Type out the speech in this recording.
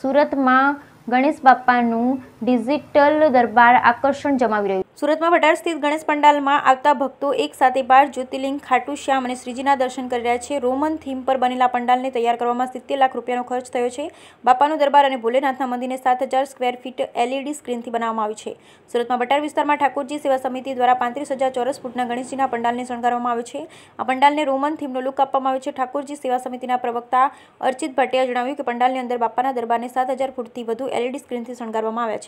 સુરતમાં ગણેશ બાપાનું ડિજિટલ દરબાર આકર્ષણ જમાવી રહ્યું સુરતમાં ભટાર સ્થિત ગણેશ પંડાલમાં આવતા ભક્તો એક સાથે બાર જ્યોતિર્લિંગ ખાટુ શ્યામ અને શ્રીજીના દર્શન કરી રહ્યા છે રોમન થીમ પર બનેલા પંડાલને તૈયાર કરવામાં સિત્તેર લાખ રૂપિયાનો ખર્ચ થયો છે બાપાનું દરબાર અને ભોલેનાથના મંદિરને સાત હજાર સ્કવેર ફીટ એલઈડી સ્ક્રીનથી બનાવવામાં આવ્યું છે સુરતમાં ભટાર વિસ્તારમાં ઠાકોરજી સેવા સમિતિ દ્વારા પાંત્રીસ ચોરસ ફૂટના ગણેશજીના પંડાલને શણગારવામાં આવ્યો છે આ પંડાલને રોમન થીમનો લુક આપવામાં આવ્યો છે ઠાકોરજી સેવા સમિતિના પ્રવક્તા અર્ચિત ભટ્ટિયા જણાવ્યું કે પંડાલની અંદર બાપાના દરબારને સાત હજાર ફૂટથી વધુ એલઈડી સ્ક્રીનથી શણગારવામાં આવ્યા છે